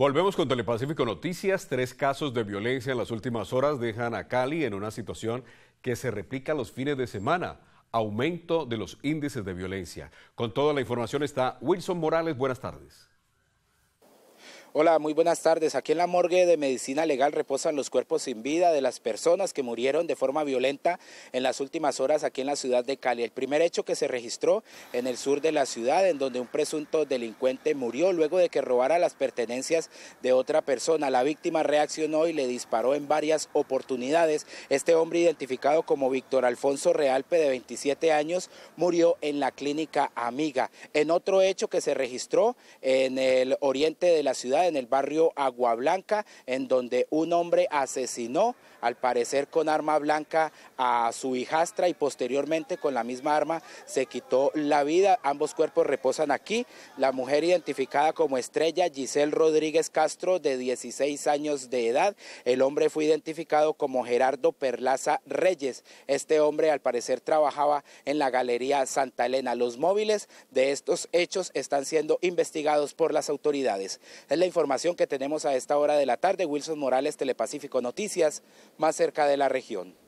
Volvemos con Telepacífico Noticias. Tres casos de violencia en las últimas horas dejan a Cali en una situación que se replica los fines de semana. Aumento de los índices de violencia. Con toda la información está Wilson Morales. Buenas tardes. Hola, muy buenas tardes. Aquí en la morgue de Medicina Legal reposan los cuerpos sin vida de las personas que murieron de forma violenta en las últimas horas aquí en la ciudad de Cali. El primer hecho que se registró en el sur de la ciudad, en donde un presunto delincuente murió luego de que robara las pertenencias de otra persona. La víctima reaccionó y le disparó en varias oportunidades. Este hombre, identificado como Víctor Alfonso Realpe, de 27 años, murió en la clínica Amiga. En otro hecho que se registró en el oriente de la ciudad, en el barrio Agua Blanca, en donde un hombre asesinó, al parecer con arma blanca, a su hijastra y posteriormente con la misma arma se quitó la vida. Ambos cuerpos reposan aquí. La mujer identificada como estrella, Giselle Rodríguez Castro, de 16 años de edad. El hombre fue identificado como Gerardo Perlaza Reyes. Este hombre al parecer trabajaba en la Galería Santa Elena. Los móviles de estos hechos están siendo investigados por las autoridades información que tenemos a esta hora de la tarde. Wilson Morales, Telepacífico Noticias, más cerca de la región.